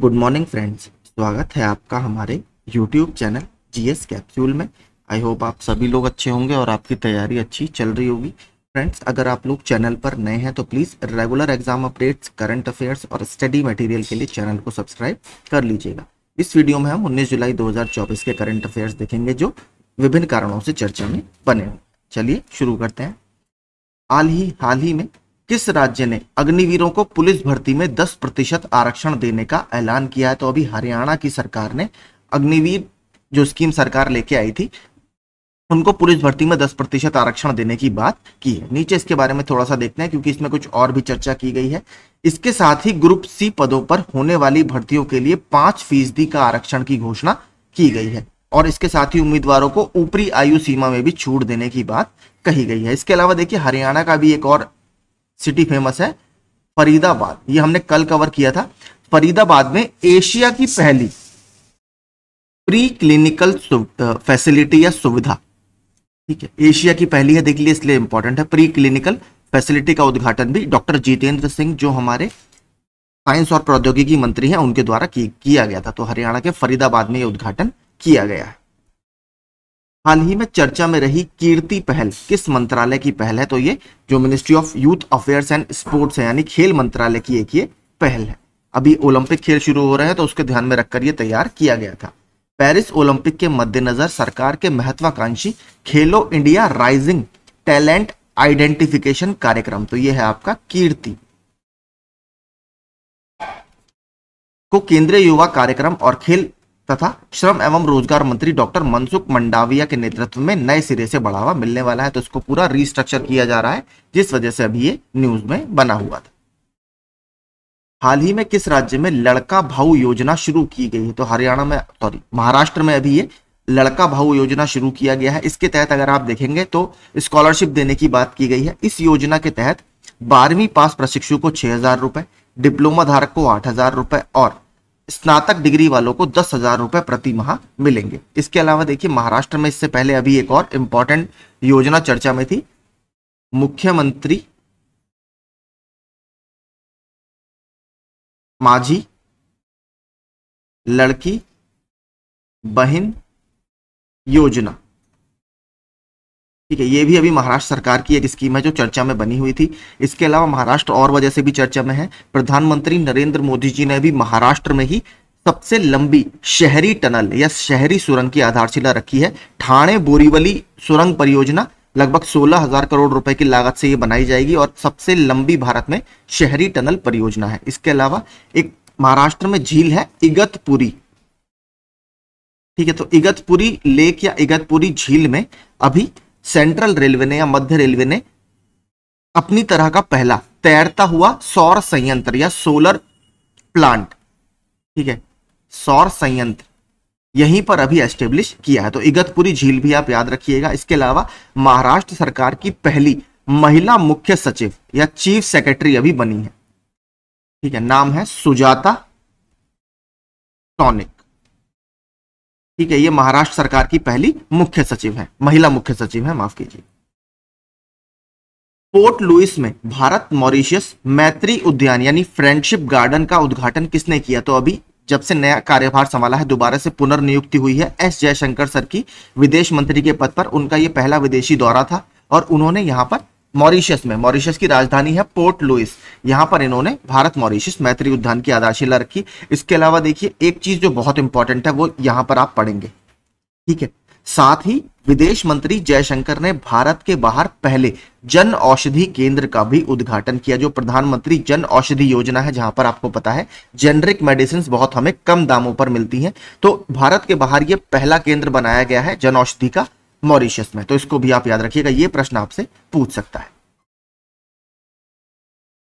good morning friends स्वागत है आपका हमारे यूट्यूब चैनल जीएस कैप्सूल में आई होप आप सभी लोग अच्छे होंगे और आपकी तैयारी अच्छी चल रही होगी फ्रेंड्स अगर आप लोग चैनल पर नए हैं तो please regular exam updates current affairs और स्टडी मटेरियल के लिए चैनल को सब्सक्राइब कर लीजिएगा इस वीडियो में हम उन्नीस जुलाई दो के करंट अफेयर्स देखेंगे जो विभिन्न कारणों से चर्चा में बने चलिए शुरू करते हैं हाल ही हाल ही में किस राज्य ने अग्निवीरों को पुलिस भर्ती में 10 प्रतिशत आरक्षण देने का ऐलान किया है तो अभी हरियाणा की सरकार ने अग्निवीर जो स्कीम सरकार लेके आई थी उनको पुलिस भर्ती में 10 प्रतिशत आरक्षण देने की बात की है नीचे इसके बारे में थोड़ा सा देखते हैं क्योंकि इसमें कुछ और भी चर्चा की गई है इसके साथ ही ग्रुप सी पदों पर होने वाली भर्तियों के लिए पांच फीसदी का आरक्षण की घोषणा की गई है और इसके साथ ही उम्मीदवारों को ऊपरी आयु सीमा में भी छूट देने की बात कही गई है इसके अलावा देखिए हरियाणा का भी एक और सिटी फेमस है फरीदाबाद ये हमने कल कवर किया था फरीदाबाद में एशिया की पहली प्री क्लिनिकल फैसिलिटी या सुविधा ठीक है एशिया की पहली है देख लिए इसलिए इंपॉर्टेंट है प्री क्लिनिकल फैसिलिटी का उद्घाटन भी डॉक्टर जितेंद्र सिंह जो हमारे साइंस और प्रौद्योगिकी मंत्री हैं उनके द्वारा किया गया था तो हरियाणा के फरीदाबाद में यह उद्घाटन किया गया है हाल ही में चर्चा में रही कीर्ति पहल किस मंत्रालय की पहल है तो ये जो ministry of youth affairs and sports है यानी खेल मंत्रालय की एक ये पहल है अभी ओलंपिक खेल शुरू हो रहे हैं तो उसके ध्यान में रखकर ये तैयार किया गया था पेरिस ओलंपिक के मद्देनजर सरकार के महत्वाकांक्षी खेलो इंडिया राइजिंग टैलेंट आइडेंटिफिकेशन कार्यक्रम तो ये है आपका कीर्ति को केंद्रीय युवा कार्यक्रम और खेल तथा श्रम एवं रोजगार मंत्री डॉक्टर मनसुख मंडाविया के नेतृत्व में नए सिरे से बढ़ावा मिलने वाला है तो इसको पूरा रिस्ट्रक्चर किया जा रहा है जिस वजह से अभी ये न्यूज में बना हुआ था हाल ही में किस राज्य में लड़का भाऊ योजना शुरू की गई है तो हरियाणा में सॉरी महाराष्ट्र में अभी ये लड़का भाऊ योजना शुरू किया गया है इसके तहत अगर आप देखेंगे तो स्कॉलरशिप देने की बात की गई है इस योजना के तहत बारहवीं पास प्रशिक्षु को छह हजार रुपए डिप्लोमा धारक को आठ हजार रुपए और स्नातक डिग्री वालों को दस हजार रुपए प्रति माह मिलेंगे इसके अलावा देखिए महाराष्ट्र में इससे पहले अभी एक और इंपॉर्टेंट योजना चर्चा में थी मुख्यमंत्री माझी लड़की बहन योजना ठीक है ये भी अभी महाराष्ट्र सरकार की एक स्कीम है जो चर्चा में बनी हुई थी इसके अलावा महाराष्ट्र और वजह से भी चर्चा में है प्रधानमंत्री नरेंद्र मोदी जी ने भी महाराष्ट्र में ही सबसे लंबी शहरी टनल या शहरी सुरंग की आधारशिला रखी है ठाणे बोरीवली सुरंग परियोजना लगभग सोलह हजार करोड़ रुपए की लागत से ये बनाई जाएगी और सबसे लंबी भारत में शहरी टनल परियोजना है इसके अलावा एक महाराष्ट्र में झील है इगतपुरी ठीक है तो इगतपुरी लेक या इगतपुरी झील में अभी सेंट्रल रेलवे ने या मध्य रेलवे ने अपनी तरह का पहला तैरता हुआ सौर संयंत्र या सोलर प्लांट ठीक है सौर संयंत्र यहीं पर अभी एस्टेब्लिश किया है तो इगतपुरी झील भी आप याद रखिएगा इसके अलावा महाराष्ट्र सरकार की पहली महिला मुख्य सचिव या चीफ सेक्रेटरी अभी बनी है ठीक है नाम है सुजाता टॉनिक ठीक है ये महाराष्ट्र सरकार की पहली मुख्य सचिव है महिला मुख्य सचिव है माफ कीजिए पोर्ट लुइस में भारत मॉरिशियस मैत्री उद्यान यानी फ्रेंडशिप गार्डन का उद्घाटन किसने किया तो अभी जब से नया कार्यभार संभाला है दोबारा से पुनर्नियुक्ति हुई है एस जयशंकर सर की विदेश मंत्री के पद पर उनका यह पहला विदेशी दौरा था और उन्होंने यहां पर मॉरिशस में मॉरिशस की राजधानी है पोर्ट लुइस यहां पर इन्होंने भारत मॉरिशस मैत्री उद्यान की आधारशिला रखी इसके अलावा देखिए एक चीज जो बहुत इंपॉर्टेंट है वो यहां पर आप पढ़ेंगे ठीक है साथ ही विदेश मंत्री जयशंकर ने भारत के बाहर पहले जन औषधि केंद्र का भी उद्घाटन किया जो प्रधानमंत्री जन औषधि योजना है जहां पर आपको पता है जेनरिक मेडिसिन बहुत हमें कम दामों पर मिलती हैं तो भारत के बाहर ये पहला केंद्र बनाया गया है जन औषधि का मॉरिशस में तो इसको भी आप याद रखिएगा ये प्रश्न आपसे पूछ सकता है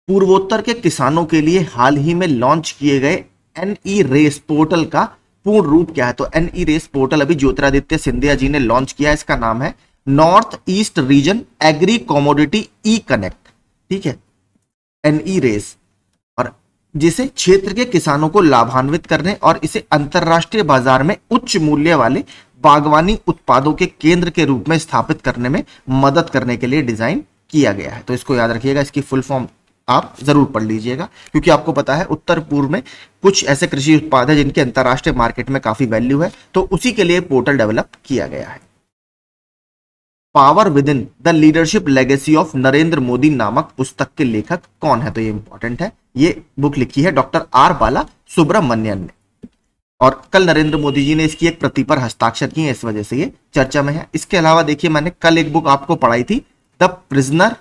पूर्वोत्तर के किसानों के लिए हाल ही में लॉन्च किए गए एनई रेस पोर्टल का पूर्ण रूप क्या है तो एनई रेस पोर्टल अभी ज्योतिरादित्य सिंधिया जी ने लॉन्च किया इसका नाम है north east region agri commodity e connect ठीक है एनई रेस e और जिसे क्षेत्र के किसानों को लाभान्वित करने और इसे अंतरराष्ट्रीय बाजार में उच्च मूल्य वाले बागवानी उत्पादों के केंद्र के रूप में स्थापित करने में मदद करने के लिए डिजाइन किया गया है तो इसको याद रखिएगा इसकी फुल फॉर्म आप जरूर पढ़ लीजिएगा क्योंकि आपको पता है उत्तर पूर्व में कुछ ऐसे कृषि उत्पाद है जिनके अंतर्राष्ट्रीय मार्केट में काफी वैल्यू है तो उसी के लिए पोर्टल डेवलप किया गया है power within the leadership legacy of Narendra Modi नामक पुस्तक के लेखक कौन है तो ये इंपॉर्टेंट है ये बुक लिखी है डॉक्टर आर बाला सुब्रमण्यन ने और कल नरेंद्र मोदी जी ने इसकी एक प्रति पर हस्ताक्षर किए इस वजह से ये चर्चा में है इसके अलावा देखिए मैंने कल एक बुक आपको पढ़ाई थी the prisoner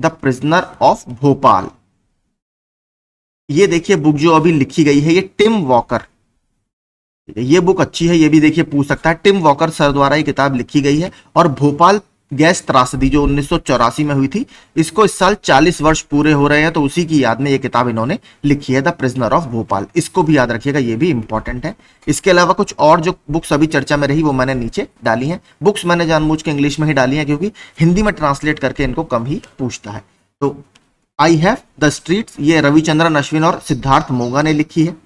the prisoner of Bhopal ये देखिए बुक जो अभी लिखी गई है ये टिम वॉकर ये बुक अच्छी है ये भी देखिए पूछ सकता है टिम वॉकर सर द्वारा ये किताब लिखी गई है और भोपाल गैस त्रासदी जो उन्नीस में हुई थी इसको इस साल 40 वर्ष पूरे हो रहे हैं तो उसी की याद में ये किताब इन्होंने लिखी है द प्रिजनर ऑफ भोपाल इसको भी याद रखिएगा ये भी इंपॉर्टेंट है इसके अलावा कुछ और जो बुक्स अभी चर्चा में रही वो मैंने नीचे डाली हैं बुक्स मैंने जानबूझ के इंग्लिश में ही डाली है क्योंकि हिंदी में ट्रांसलेट करके इनको कम ही पूछता है तो आई हैव द स्ट्रीट ये रविचंद्रन अश्विन और सिद्धार्थ मोगा ने लिखी है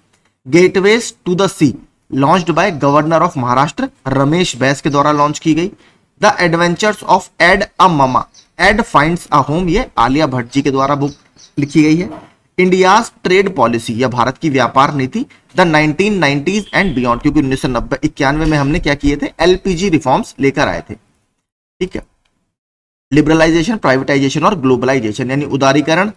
gateways to the sea launch by governor of Maharashtra Ramesh Bais के द्वारा लॉन्च की गई the adventures of Ed a mama Ed find a home ये आलिया भट्ट जी के द्वारा बुक लिखी गई है इंडिया ट्रेड पॉलिसी या भारत की व्यापार नीति द 1990s एंड बियॉन्ड क्योंकि उन्नीस सौ नब्बे इक्यानवे में हमने क्या किए थे एलपीजी रिफॉर्म्स लेकर आए थे ठीक है लिबरलाइजेशन प्राइवेटाइजेशन और ग्लोबलाइजेशन यानी उदारीकरण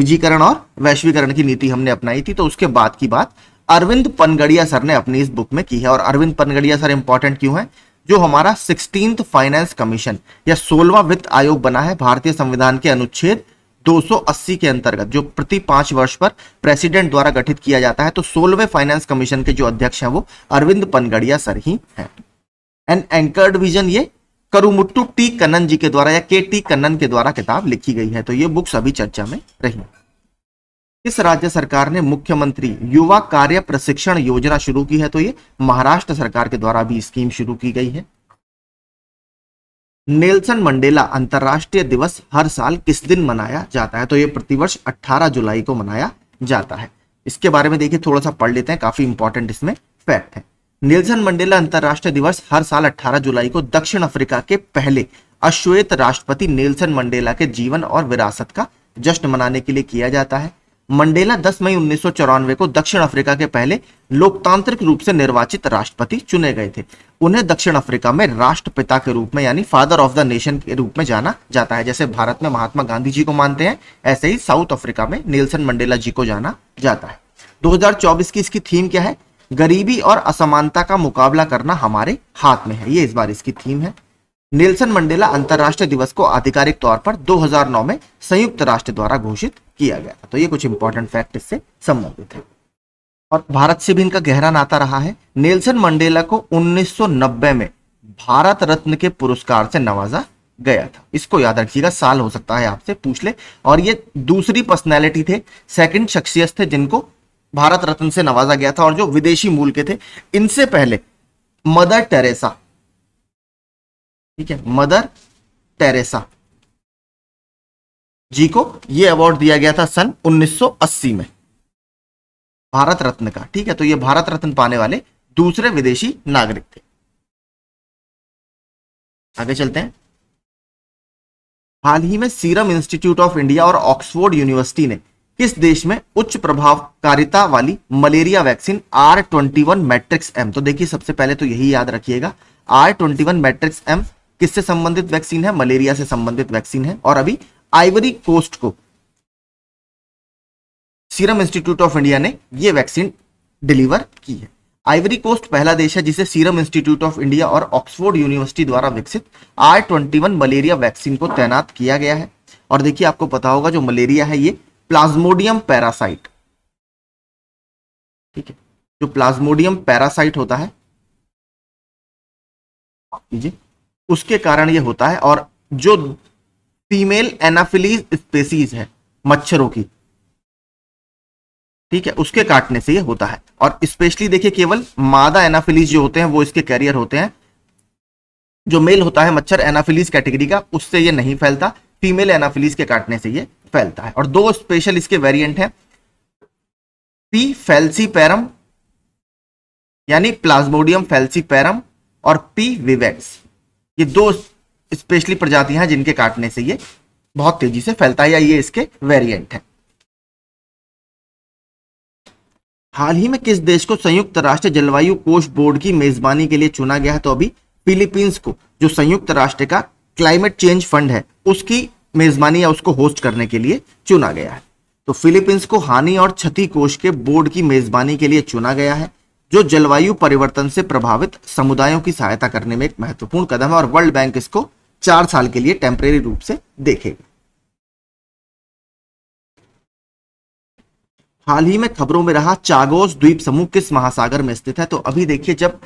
निजीकरण और वैश्वीकरण की नीति हमने अपनाई थी तो उसके बाद की बात अरविंद पनगड़िया सर ने अपनी इस बुक में की है और अरविंद पनगड़िया सर इंपॉर्टेंट क्यों है जो हमारा सिक्सटीन फाइनेंस कमीशन या सोलवा वित्त आयोग बना है भारतीय संविधान के अनुच्छेद 280 के अंतर्गत जो प्रति पांच वर्ष पर प्रेसिडेंट द्वारा गठित किया जाता है तो सोलवे फाइनेंस कमीशन के जो अध्यक्ष हैं वो अरविंद पनगड़िया सर ही हैं एंड एंकर्ड विजन ये करुमुट्टू टी कन्नन जी के द्वारा या के टी कन्नन के द्वारा किताब लिखी गई है तो ये बुक सभी चर्चा में रही किस राज्य सरकार ने मुख्यमंत्री युवा कार्य प्रशिक्षण योजना शुरू की है तो ये महाराष्ट्र सरकार के द्वारा भी स्कीम शुरू की गई है नेल्सन मंडेला अंतर्राष्ट्रीय दिवस हर साल किस दिन मनाया जाता है तो ये प्रतिवर्ष 18 जुलाई को मनाया जाता है इसके बारे में देखिए थोड़ा सा पढ़ लेते हैं काफी इंपॉर्टेंट इसमें फैक्ट है नेल्सन मंडेला अंतर्राष्ट्रीय दिवस हर साल 18 जुलाई को दक्षिण अफ्रीका के पहले अश्वेत राष्ट्रपति नेल्सन मंडेला के जीवन और विरासत का जश्न मनाने के लिए किया जाता है मंडेला 10 मई उन्नीस को दक्षिण अफ्रीका के पहले लोकतांत्रिक रूप से निर्वाचित राष्ट्रपति चुने गए थे उन्हें दक्षिण अफ्रीका में राष्ट्रपिता के रूप में यानी फादर ऑफ द नेशन के रूप में जाना जाता है जैसे भारत में महात्मा गांधी जी को मानते हैं ऐसे ही साउथ अफ्रीका में नेल्सन मंडेला जी को जाना जाता है दो की इसकी थीम क्या है गरीबी और असमानता का मुकाबला करना हमारे हाथ में है ये इस बार इसकी थीम है नेल्सन मंडेला अंतर्राष्ट्रीय दिवस को आधिकारिक तौर पर 2009 में संयुक्त राष्ट्र द्वारा घोषित किया गया तो ये कुछ इंपॉर्टेंट फैक्ट इससे संबंधित है और भारत से भी इनका गहरा नाता रहा है नेल्सन मंडेला को 1990 में भारत रत्न के पुरस्कार से नवाजा गया था इसको याद रखिएगा साल हो सकता है आपसे पूछ ले और ये दूसरी पर्सनैलिटी थे सेकंड शख्सियत थे जिनको भारत रत्न से नवाजा गया था और जो विदेशी मूल के थे इनसे पहले मदर टेरेसा ठीक है मदर टेरेसा जी को ये अवार्ड दिया गया था सन 1980 में भारत रत्न का ठीक है तो ये भारत रत्न पाने वाले दूसरे विदेशी नागरिक थे आगे चलते हैं हाल ही में सीरम इंस्टीट्यूट ऑफ इंडिया और ऑक्सफोर्ड यूनिवर्सिटी ने किस देश में उच्च प्रभावकारिता वाली malaria vaccine R twenty one Matrix M तो देखिए सबसे पहले तो यही याद रखिएगा R twenty one Matrix M किससे संबंधित वैक्सीन है मलेरिया से संबंधित वैक्सीन है और अभी आइवरी कोस्ट को सीरम इंस्टीट्यूट ऑफ इंडिया ने यह वैक्सीन डिलीवर की है आइवरी कोस्ट पहला देश है जिसे सीरम इंस्टीट्यूट ऑफ इंडिया और ऑक्सफोर्ड यूनिवर्सिटी द्वारा विकसित R twenty one malaria vaccine को तैनात किया गया है और देखिए आपको पता होगा जो मलेरिया है ये प्लाज्मोडियम पैरासाइट ठीक है जो प्लाज्मोडियम पैरासाइट होता है उसके कारण ये होता है और जो फीमेल एनाफिलीज स्पेसीज है मच्छरों की ठीक है उसके काटने से ये होता है और स्पेशली देखिए केवल मादा एनाफिलीज जो होते हैं वो इसके कैरियर होते हैं जो मेल होता है मच्छर एनाफिलीज कैटेगरी का उससे ये नहीं फैलता फीमेल एनाफिलीज के काटने से ये फैलता है और दो स्पेशल इसके वेरिएंट हैं पी फैलसी पैरम यानी प्लाज्मोडियम फैलसी पैरम और पी विवेक्स ये दो स्पेशली प्रजातियां हैं जिनके काटने से ये बहुत तेजी से फैलता है या ये इसके वेरिएंट है हाल ही में किस देश को संयुक्त राष्ट्र जलवायु कोष बोर्ड की मेजबानी के लिए चुना गया है तो अभी फिलीपींस को जो संयुक्त राष्ट्र का क्लाइमेट चेंज फंड है उसकी मेजबानी या उसको होस्ट करने के लिए चुना गया है तो फिलीपींस को हानि और क्षति कोष के बोर्ड की मेजबानी के लिए चुना गया है जो जलवायु परिवर्तन से प्रभावित समुदायों की सहायता करने में एक महत्वपूर्ण कदम है और वर्ल्ड बैंक इसको चार साल के लिए टेम्परेरी रूप से देखेगा हाल ही में खबरों में रहा चागोस द्वीप समूह किस महासागर में स्थित है तो अभी देखिए जब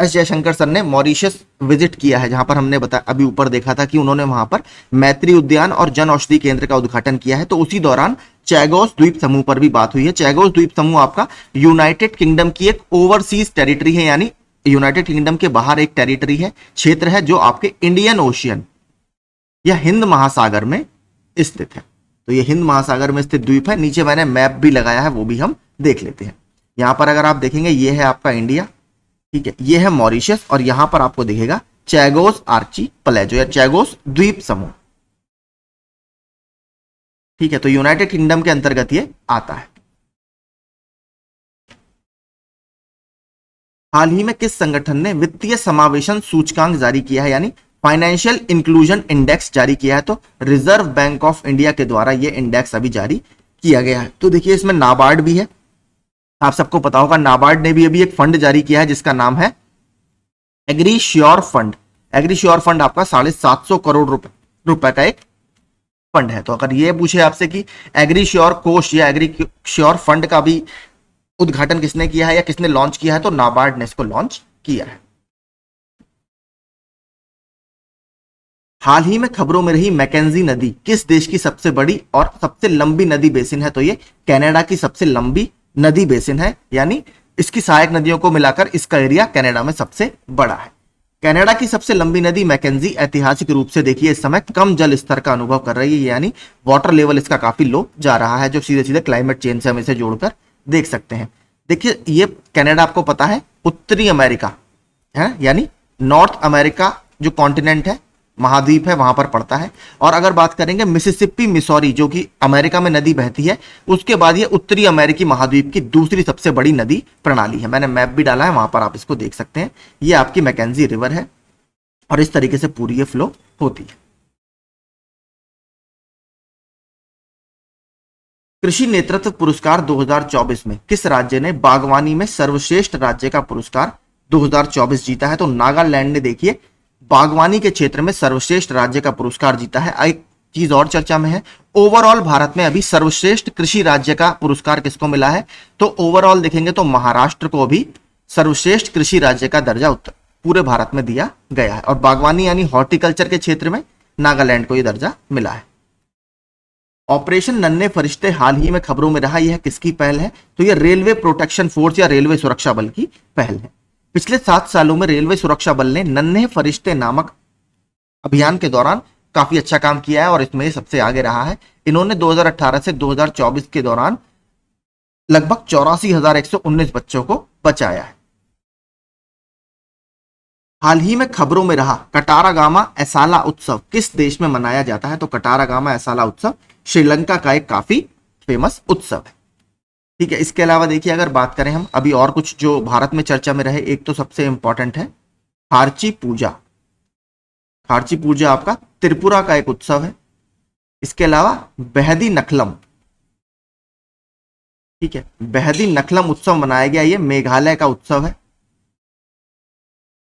एस जयशंकर सर ने मॉरिशस विजिट किया है जहां पर हमने बताया अभी ऊपर देखा था कि उन्होंने वहां पर मैत्री उद्यान और जन औषधि केंद्र का उद्घाटन किया है तो उसी दौरान चैगोस द्वीप समूह पर भी बात हुई है चैगोस द्वीप समूह आपका यूनाइटेड किंगडम की एक ओवरसीज टेरिटरी है यानी यूनाइटेड किंगडम के बाहर एक टेरिटरी है क्षेत्र है जो आपके इंडियन ओशियन या हिंद महासागर में स्थित है तो ये हिंद महासागर में स्थित द्वीप है नीचे मैंने मैप भी लगाया है वो भी हम देख लेते हैं यहां पर अगर आप देखेंगे ये है आपका इंडिया ठीक है ये है मॉरिशियस और यहां पर आपको दिखेगा चैगोस आर्ची प्लेजो या चैगोस द्वीप समूह ठीक है तो यूनाइटेड किंगडम के अंतर्गत ये आता है हाल ही में किस संगठन ने वित्तीय समावेशन सूचकांक जारी किया है यानी फाइनेंशियल इंक्लूजन इंडेक्स जारी किया है तो रिजर्व बैंक ऑफ इंडिया के द्वारा यह इंडेक्स अभी जारी किया गया है तो देखिए इसमें नाबार्ड भी है आप सबको पता होगा नाबार्ड ने भी अभी एक फंड जारी किया है जिसका नाम है agri sure fund agri sure fund आपका साढ़े सात सौ करोड़ रुपए रुपए का एक फंड है तो अगर ये पूछे आपसे कि एग्री श्योर कोष या एग्री श्योर फंड का भी उद्घाटन किसने किया है या किसने लॉन्च किया है तो नाबार्ड ने इसको लॉन्च किया है हाल ही में खबरों में रही मैकेजी नदी किस देश की सबसे बड़ी और सबसे लंबी नदी बेसिन है तो ये कनाडा की सबसे लंबी नदी बेसिन है यानी इसकी सहायक नदियों को मिलाकर इसका एरिया कनाडा में सबसे बड़ा है कनाडा की सबसे लंबी नदी मैकेजी ऐतिहासिक रूप से देखिए इस समय कम जल स्तर का अनुभव कर रही है यानी वाटर लेवल इसका काफी लो जा रहा है जो सीधे सीधे क्लाइमेट चेंज से हम इसे जोड़कर देख सकते हैं देखिए ये कनाडा आपको पता है उत्तरी अमेरिका है यानी नॉर्थ अमेरिका जो कॉन्टिनेंट है महाद्वीप है वहां पर पड़ता है और अगर बात करेंगे मिसिसिपी मिसौरी जो कि अमेरिका में नदी बहती है उसके बाद ये उत्तरी अमेरिकी महाद्वीप की दूसरी सबसे बड़ी नदी प्रणाली है मैंने मैप भी डाला है वहां पर आप इसको देख सकते हैं ये आपकी मैकेजी रिवर है और इस तरीके से पूरी ये फ्लो होती है कृषि नेतृत्व पुरस्कार दो में किस राज्य ने बागवानी में सर्वश्रेष्ठ राज्य का पुरस्कार 2024 जीता है तो नागालैंड ने देखिए बागवानी के क्षेत्र में सर्वश्रेष्ठ राज्य का पुरस्कार जीता है एक चीज और चर्चा में है ओवरऑल भारत में अभी सर्वश्रेष्ठ कृषि राज्य का पुरस्कार किसको मिला है तो ओवरऑल देखेंगे तो महाराष्ट्र को अभी सर्वश्रेष्ठ कृषि राज्य का दर्जा पूरे भारत में दिया गया है और बागवानी यानी हॉर्टिकल्चर के क्षेत्र में नागालैंड को यह दर्जा मिला है ऑपरेशन नन्ने फरिश्ते हाल ही में खबरों में रहा यह किसकी पहल है तो यह रेलवे प्रोटेक्शन फोर्स या रेलवे सुरक्षा बल की पहल है पिछले सात सालों में रेलवे सुरक्षा बल ने नन्हे फरिश्ते नामक अभियान के दौरान काफी अच्छा काम किया है और इसमें सबसे आगे रहा है इन्होंने 2018 से 2024 के दौरान लगभग चौरासी बच्चों को बचाया है हाल ही में खबरों में रहा कटारा गामा एसाला उत्सव किस देश में मनाया जाता है तो कटारा गामा एसाला उत्सव श्रीलंका का एक काफी फेमस उत्सव है ठीक है इसके अलावा देखिए अगर बात करें हम अभी और कुछ जो भारत में चर्चा में रहे एक तो सबसे इंपॉर्टेंट है खारची पूजा खारची पूजा आपका त्रिपुरा का एक उत्सव है इसके अलावा बेहदी नखलम ठीक है बेहदी नखलम उत्सव मनाया गया ये मेघालय का उत्सव है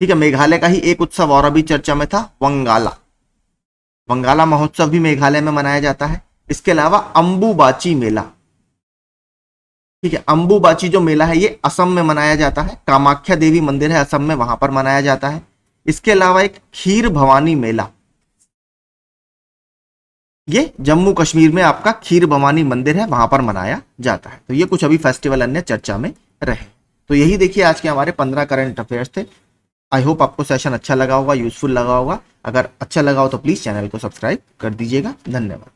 ठीक है मेघालय का ही एक उत्सव और अभी चर्चा में था वंगाला वंगाला महोत्सव भी मेघालय में मनाया जाता है इसके अलावा अंबुबाची मेला ठीक है अंबुबाची जो मेला है ये असम में मनाया जाता है कामाख्या देवी मंदिर है असम में वहां पर मनाया जाता है इसके अलावा एक खीर भवानी मेला ये जम्मू कश्मीर में आपका खीर भवानी मंदिर है वहां पर मनाया जाता है तो ये कुछ अभी फेस्टिवल अन्य चर्चा में रहे तो यही देखिए आज के हमारे पंद्रह करंट अफेयर्स थे आई होप आपको सेशन अच्छा लगा होगा यूजफुल लगा होगा अगर अच्छा लगा हो तो प्लीज़ चैनल को सब्सक्राइब कर दीजिएगा धन्यवाद